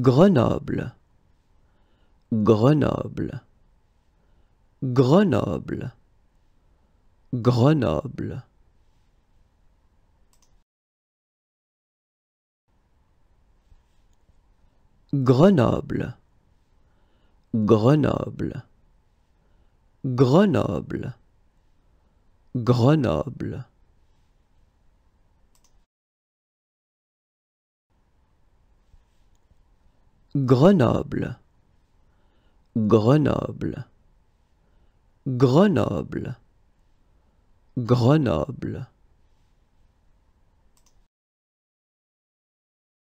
Grenoble, Grenoble, Grenoble, Grenoble. Grenoble, Grenoble, Grenoble, Grenoble. Grenoble, Grenoble, Grenoble, Grenoble.